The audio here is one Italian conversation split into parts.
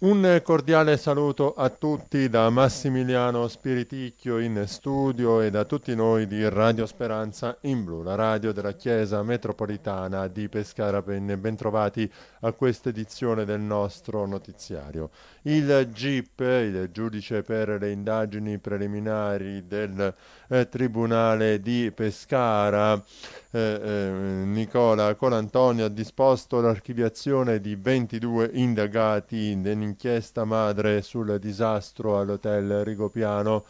Un cordiale saluto a tutti da Massimiliano Spiriticchio in studio e da tutti noi di Radio Speranza in Blu, la radio della Chiesa Metropolitana di Pescara Penne. Bentrovati a questa edizione del nostro notiziario. Il GIP, il giudice per le indagini preliminari del eh, Tribunale di Pescara, eh, eh, Nicola Colantonio, ha disposto l'archiviazione di 22 indagati in un'inchiesta madre sul disastro all'hotel Rigopiano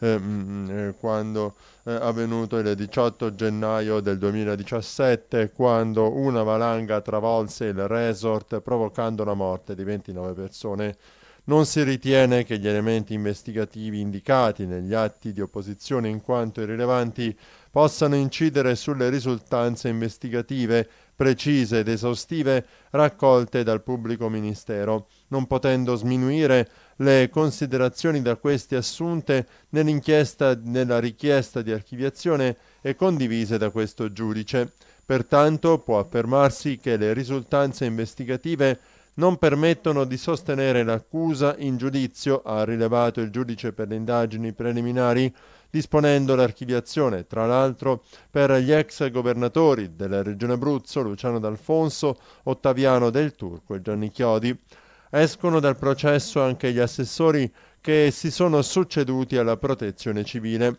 ehm, mm, mm, eh, quando eh, avvenuto il 18 gennaio del 2017 quando una valanga travolse il resort provocando la morte di 29 persone. Non si ritiene che gli elementi investigativi indicati negli atti di opposizione in quanto irrilevanti possano incidere sulle risultanze investigative precise ed esaustive raccolte dal pubblico ministero, non potendo sminuire le considerazioni da questi assunte nella richiesta di archiviazione e condivise da questo giudice. Pertanto può affermarsi che le risultanze investigative non permettono di sostenere l'accusa in giudizio, ha rilevato il giudice per le indagini preliminari, disponendo l'archiviazione, tra l'altro, per gli ex governatori della Regione Abruzzo Luciano D'Alfonso, Ottaviano Del Turco e Gianni Chiodi. Escono dal processo anche gli assessori che si sono succeduti alla protezione civile.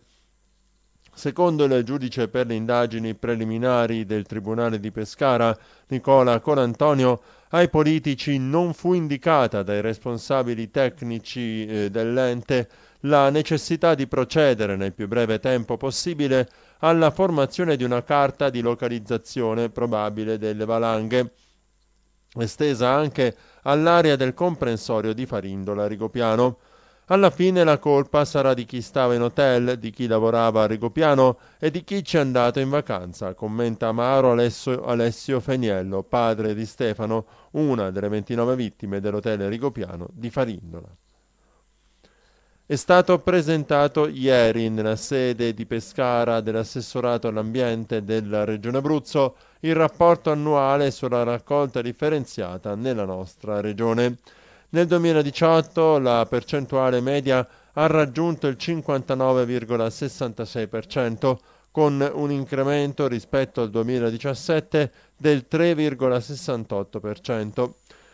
Secondo il giudice per le indagini preliminari del Tribunale di Pescara, Nicola Colantonio, ai politici non fu indicata dai responsabili tecnici eh, dell'ente la necessità di procedere nel più breve tempo possibile alla formazione di una carta di localizzazione probabile delle valanghe, estesa anche all'area del comprensorio di Farindola Rigopiano. Alla fine la colpa sarà di chi stava in hotel, di chi lavorava a Rigopiano e di chi ci è andato in vacanza, commenta amaro Alessio, Alessio Feniello, padre di Stefano, una delle 29 vittime dell'hotel Rigopiano di Farindola è stato presentato ieri nella sede di Pescara dell'assessorato all'ambiente della Regione Abruzzo il rapporto annuale sulla raccolta differenziata nella nostra regione. Nel 2018 la percentuale media ha raggiunto il 59,66%, con un incremento rispetto al 2017 del 3,68%.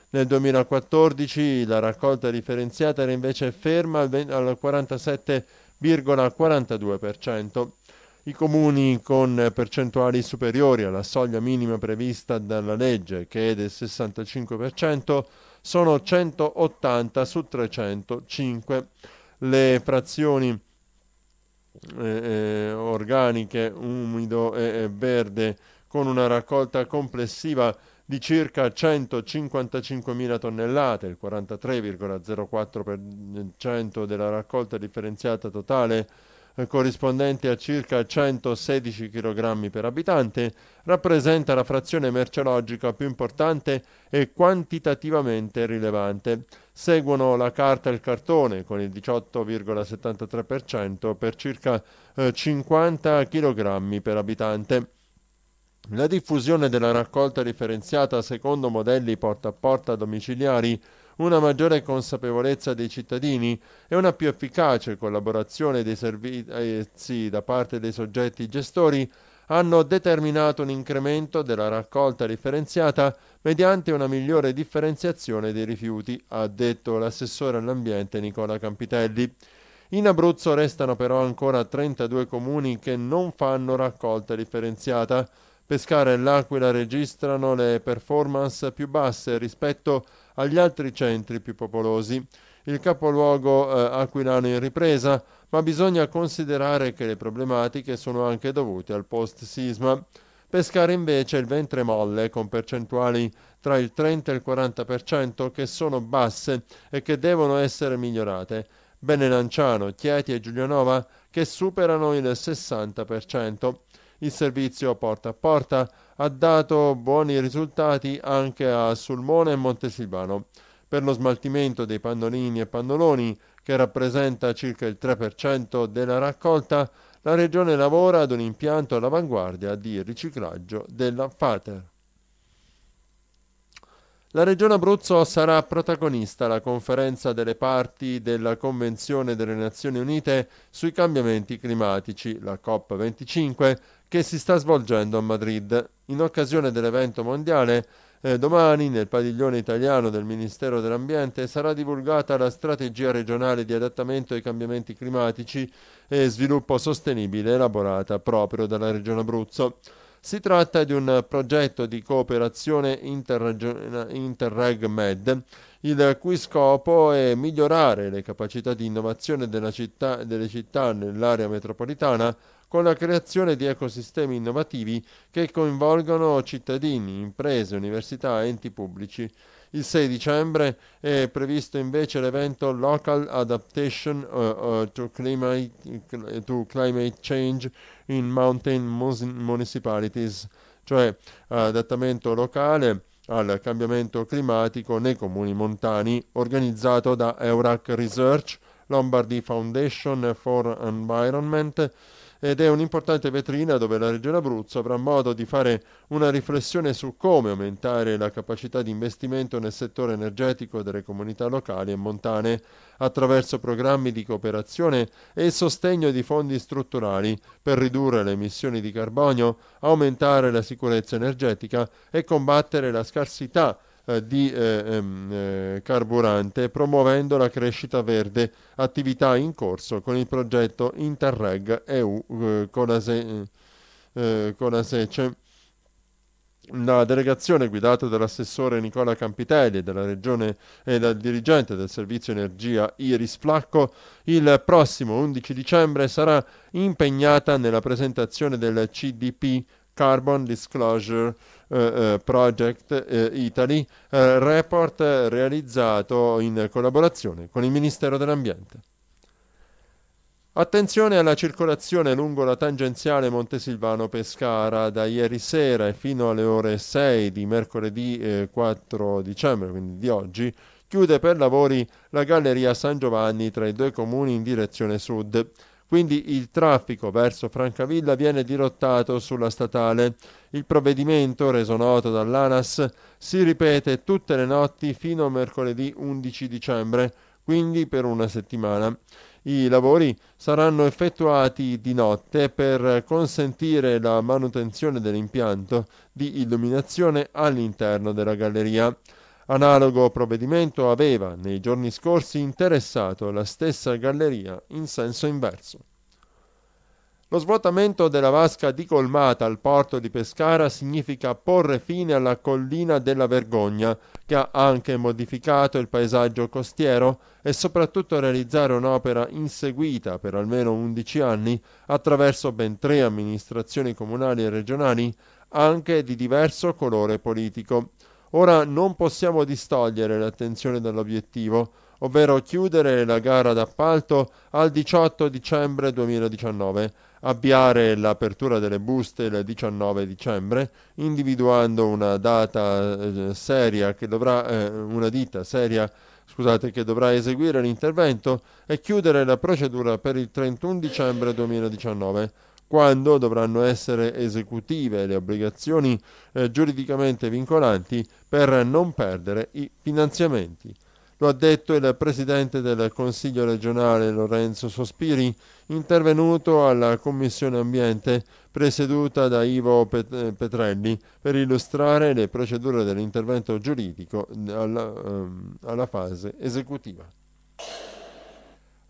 Nel 2014 la raccolta differenziata era invece ferma al 47,42%. I comuni con percentuali superiori alla soglia minima prevista dalla legge, che è del 65%, sono 180 su 305. Le frazioni eh, eh organiche, umido e verde, con una raccolta complessiva di circa 155.000 tonnellate, il 43,04% della raccolta differenziata totale eh, corrispondente a circa 116 kg per abitante, rappresenta la frazione merceologica più importante e quantitativamente rilevante. Seguono la carta e il cartone con il 18,73% per circa 50 eh, kg per abitante. La diffusione della raccolta differenziata secondo modelli porta a porta domiciliari una maggiore consapevolezza dei cittadini e una più efficace collaborazione dei servizi da parte dei soggetti gestori hanno determinato un incremento della raccolta differenziata mediante una migliore differenziazione dei rifiuti, ha detto l'assessore all'ambiente Nicola Campitelli. In Abruzzo restano però ancora 32 comuni che non fanno raccolta differenziata, Pescara e L'Aquila registrano le performance più basse rispetto agli altri centri più popolosi. Il capoluogo eh, aquilano in ripresa, ma bisogna considerare che le problematiche sono anche dovute al post-sisma. Pescare invece il ventre molle con percentuali tra il 30 e il 40% che sono basse e che devono essere migliorate. Bene Lanciano, Chieti e Giulianova che superano il 60%. Il servizio porta a porta ha dato buoni risultati anche a Sulmone e Montesilvano. Per lo smaltimento dei pannolini e pannoloni, che rappresenta circa il 3% della raccolta, la Regione lavora ad un impianto all'avanguardia di riciclaggio della FATER. La Regione Abruzzo sarà protagonista alla conferenza delle parti della Convenzione delle Nazioni Unite sui cambiamenti climatici, la COP25, che si sta svolgendo a Madrid in occasione dell'evento mondiale eh, domani nel padiglione italiano del Ministero dell'Ambiente sarà divulgata la strategia regionale di adattamento ai cambiamenti climatici e sviluppo sostenibile elaborata proprio dalla Regione Abruzzo. Si tratta di un progetto di cooperazione interregio- Interreg Med, il cui scopo è migliorare le capacità di innovazione città, delle città nell'area metropolitana con la creazione di ecosistemi innovativi che coinvolgono cittadini, imprese, università, enti pubblici. Il 6 dicembre è previsto invece l'evento Local Adaptation uh, uh, to, climate, to, climate, Change in Mountain Municipalities, cioè eh, adattamento locale al cambiamento climatico nei comuni montani, organizzato da Eurac Research Lombardy Foundation for Environment ed è un'importante vetrina dove la Regione Abruzzo avrà modo di fare una riflessione su come aumentare la capacità di investimento nel settore energetico delle comunità locali e montane attraverso programmi di cooperazione e sostegno di fondi strutturali per ridurre le emissioni di carbonio, aumentare la sicurezza energetica e combattere la scarsità eh, di eh, ehm, eh, carburante, promuovendo la crescita verde, attività in corso con il progetto Interreg EU eh, con Conase, Conasece. La delegazione guidata dall'assessore Nicola Campitelli della regione e dal dirigente del servizio energia Iris Flacco il prossimo 11 dicembre sarà impegnata nella presentazione del CDP Carbon Disclosure eh, eh, Project eh, Italy, eh, report realizzato in collaborazione con il Ministero dell'Ambiente. Attenzione alla circolazione lungo la tangenziale Montesilvano-Pescara da ieri sera e fino alle ore 6 di mercoledì 4 eh, dicembre, quindi di oggi, chiude per lavori la galleria San Giovanni tra i due comuni in direzione sud. Quindi il traffico verso Francavilla viene dirottato sulla statale. Il provvedimento, reso noto dall'ANAS, si ripete tutte le notti fino a mercoledì 11 dicembre, quindi per una settimana. I lavori saranno effettuati di notte per consentire la manutenzione dell'impianto di illuminazione all'interno della galleria. Analogo provvedimento aveva nei giorni scorsi interessato la stessa galleria in senso inverso. Lo svuotamento della vasca di colmata al porto di Pescara significa porre fine alla collina della vergogna, che ha anche modificato il paesaggio costiero e soprattutto realizzare un'opera inseguita per almeno 11 anni attraverso ben tre amministrazioni comunali e regionali, anche di diverso colore politico, Ora non possiamo distogliere l'attenzione dall'obiettivo, ovvero chiudere la gara d'appalto al 18 dicembre 2019, avviare l'apertura delle buste il 19 dicembre, individuando una data eh, seria che dovrà, eh, una ditta seria scusate, che dovrà eseguire l'intervento e chiudere la procedura per il 31 dicembre 2019 quando dovranno essere esecutive le obbligazioni eh, giuridicamente vincolanti per non perdere i finanziamenti. Lo ha detto il presidente del Consiglio regionale Lorenzo Sospiri, intervenuto alla Commissione Ambiente presieduta da Ivo Pet- eh, Petrelli per illustrare le procedure dell'intervento giuridico alla, ehm, alla fase esecutiva.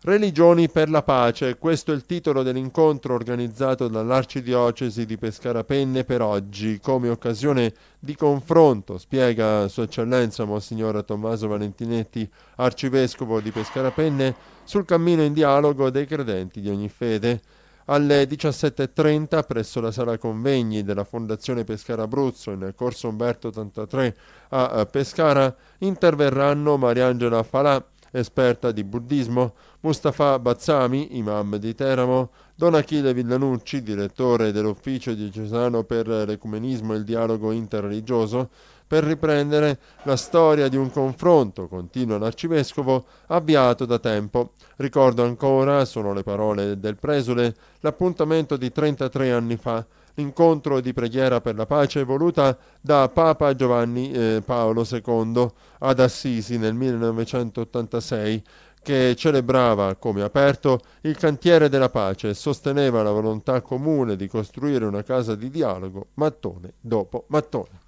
Religioni per la pace, questo è il titolo dell'incontro organizzato dall'Arcidiocesi di Pescarapenne per oggi, come occasione di confronto, spiega Sua Eccellenza Monsignor Tommaso Valentinetti, Arcivescovo di Pescarapenne, sul cammino in dialogo dei credenti di ogni fede. Alle 17.30 presso la sala convegni della Fondazione Pescara Abruzzo nel corso Umberto 83 a eh, Pescara interverranno Mariangela Falà, esperta di buddismo, Mustafa Bazzami, imam di Teramo, Don Achille Villanucci, direttore dell'Ufficio diocesano per l'ecumenismo e il dialogo interreligioso, per riprendere la storia di un confronto, continua l'arcivescovo, avviato da tempo. Ricordo ancora, sono le parole del presule, l'appuntamento di 33 anni fa, incontro di preghiera per la pace voluta da Papa Giovanni eh, Paolo II ad Assisi nel 1986 che celebrava come aperto il cantiere della pace e sosteneva la volontà comune di costruire una casa di dialogo mattone dopo mattone.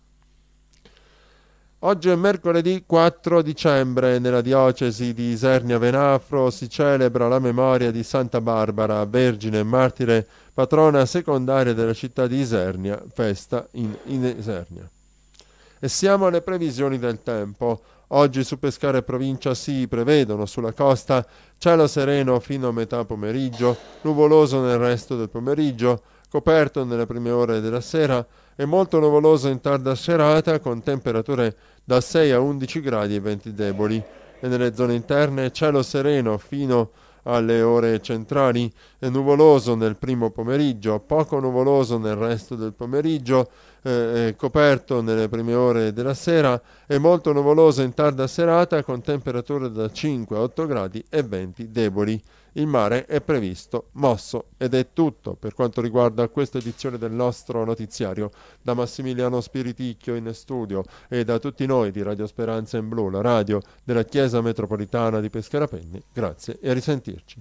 Oggi è mercoledì 4 dicembre, nella diocesi di Isernia Venafro si celebra la memoria di Santa Barbara, vergine e martire, patrona secondaria della città di Isernia, festa in, in Isernia. E siamo alle previsioni del tempo. Oggi su Pescara e provincia si prevedono sulla costa cielo sereno fino a metà pomeriggio, nuvoloso nel resto del pomeriggio, coperto nelle prime ore della sera, è molto nuvoloso in tarda serata con temperature da 6 a 11 gradi e venti deboli e nelle zone interne cielo sereno fino alle ore centrali e nuvoloso nel primo pomeriggio, poco nuvoloso nel resto del pomeriggio, eh, eh coperto nelle prime ore della sera e molto nuvoloso in tarda serata con temperature da 5 a 8 gradi e venti deboli. Il mare è previsto, mosso ed è tutto per quanto riguarda questa edizione del nostro notiziario. Da Massimiliano Spiriticchio in studio e da tutti noi di Radio Speranza in Blu, la radio della Chiesa Metropolitana di Pescarapenni, grazie e a risentirci.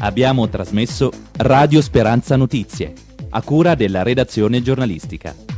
Abbiamo trasmesso Radio Speranza Notizie, a cura della redazione giornalistica.